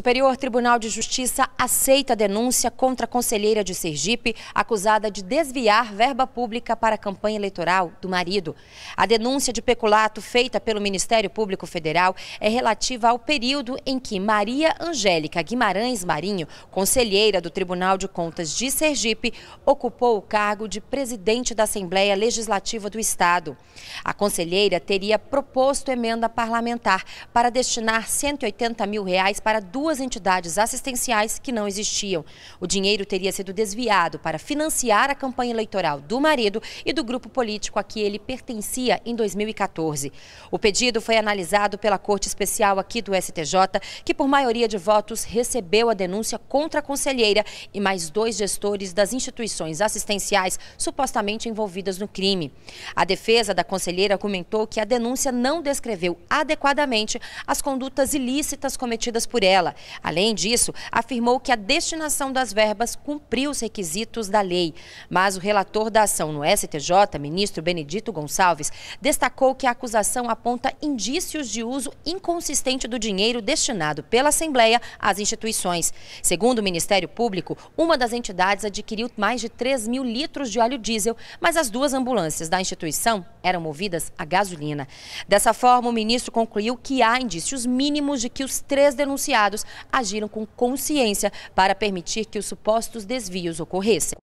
Superior Tribunal de Justiça aceita a denúncia contra a conselheira de Sergipe, acusada de desviar verba pública para a campanha eleitoral do marido. A denúncia de peculato feita pelo Ministério Público Federal é relativa ao período em que Maria Angélica Guimarães Marinho, conselheira do Tribunal de Contas de Sergipe, ocupou o cargo de presidente da Assembleia Legislativa do Estado. A conselheira teria proposto emenda parlamentar para destinar 180 mil reais para duas duas entidades assistenciais que não existiam. O dinheiro teria sido desviado para financiar a campanha eleitoral do marido e do grupo político a que ele pertencia em 2014. O pedido foi analisado pela Corte Especial aqui do STJ, que por maioria de votos recebeu a denúncia contra a conselheira e mais dois gestores das instituições assistenciais supostamente envolvidas no crime. A defesa da conselheira argumentou que a denúncia não descreveu adequadamente as condutas ilícitas cometidas por ela. Além disso, afirmou que a destinação das verbas cumpriu os requisitos da lei. Mas o relator da ação no STJ, ministro Benedito Gonçalves, destacou que a acusação aponta indícios de uso inconsistente do dinheiro destinado pela Assembleia às instituições. Segundo o Ministério Público, uma das entidades adquiriu mais de 3 mil litros de óleo diesel, mas as duas ambulâncias da instituição eram movidas a gasolina. Dessa forma, o ministro concluiu que há indícios mínimos de que os três denunciados agiram com consciência para permitir que os supostos desvios ocorressem.